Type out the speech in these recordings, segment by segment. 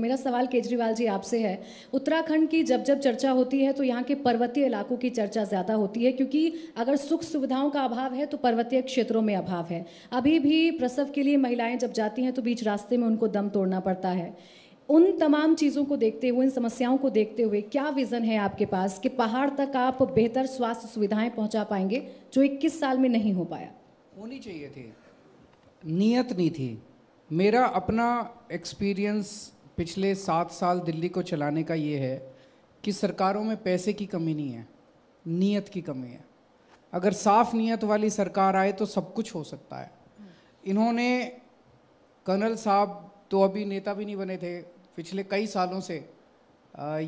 मेरा सवाल केजरीवाल जी आपसे है उत्तराखंड की जब जब चर्चा होती है तो यहाँ के पर्वतीय इलाकों की चर्चा ज़्यादा होती है क्योंकि अगर सुख सुविधाओं का अभाव है तो पर्वतीय क्षेत्रों में अभाव है अभी भी प्रसव के लिए महिलाएं जब जाती हैं तो बीच रास्ते में उनको दम तोड़ना पड़ता है उन तमाम चीज़ों को देखते हुए इन समस्याओं को देखते हुए क्या विज़न है आपके पास कि पहाड़ तक आप बेहतर स्वास्थ्य सुविधाएं पहुंचा पाएंगे जो इक्कीस साल में नहीं हो पाया होनी चाहिए थी नीयत नहीं थी मेरा अपना एक्सपीरियंस पिछले सात साल दिल्ली को चलाने का ये है कि सरकारों में पैसे की कमी नहीं है नीयत की कमी है अगर साफ नीयत वाली सरकार आए तो सब कुछ हो सकता है इन्होंने कर्नल साहब तो अभी नेता भी नहीं बने थे पिछले कई सालों से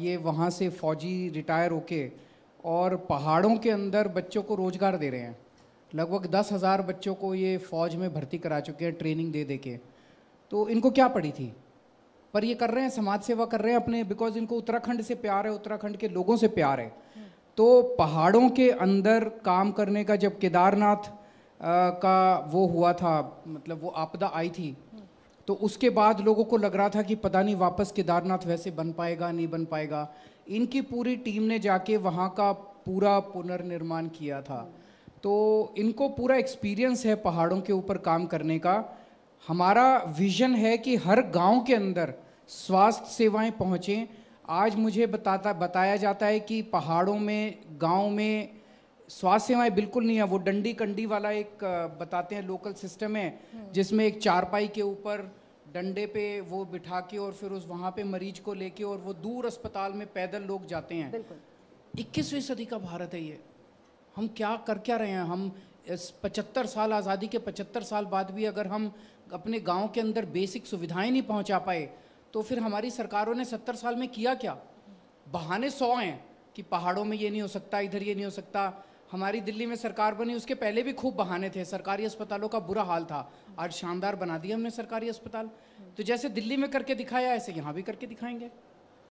ये वहाँ से फौजी रिटायर होके और पहाड़ों के अंदर बच्चों को रोज़गार दे रहे हैं लगभग दस हज़ार बच्चों को ये फ़ौज में भर्ती करा चुके हैं ट्रेनिंग दे दे के तो इनको क्या पड़ी थी पर ये कर रहे हैं समाज सेवा कर रहे हैं अपने बिकॉज इनको उत्तराखंड से प्यार है उत्तराखंड के लोगों से प्यार है तो पहाड़ों के अंदर काम करने का जब केदारनाथ का वो हुआ था मतलब वो आपदा आई थी तो उसके बाद लोगों को लग रहा था कि पता नहीं वापस केदारनाथ वैसे बन पाएगा नहीं बन पाएगा इनकी पूरी टीम ने जाके वहाँ का पूरा पुनर्निर्माण किया था तो इनको पूरा एक्सपीरियंस है पहाड़ों के ऊपर काम करने का हमारा विजन है कि हर गांव के अंदर स्वास्थ्य सेवाएं पहुँचें आज मुझे बताता बताया जाता है कि पहाड़ों में गाँव में स्वास्थ्य सेवाएं बिल्कुल नहीं है वो डंडी कंडी वाला एक बताते हैं लोकल सिस्टम है हम्म। जिसमें एक चारपाई के ऊपर डंडे पे वो बिठा के और फिर उस वहाँ पे मरीज को लेके और वो दूर अस्पताल में पैदल लोग जाते हैं इक्कीसवीं सदी का भारत है ये हम क्या कर क्या रहे हैं हम इस पचहत्तर साल आज़ादी के पचहत्तर साल बाद भी अगर हम अपने गांव के अंदर बेसिक सुविधाएं नहीं पहुंचा पाए तो फिर हमारी सरकारों ने सत्तर साल में किया क्या बहाने सौ हैं कि पहाड़ों में ये नहीं हो सकता इधर ये नहीं हो सकता हमारी दिल्ली में सरकार बनी उसके पहले भी खूब बहाने थे सरकारी अस्पतालों का बुरा हाल था आज शानदार बना दिया हमने सरकारी अस्पताल तो जैसे दिल्ली में करके दिखाया ऐसे यहाँ भी करके दिखाएंगे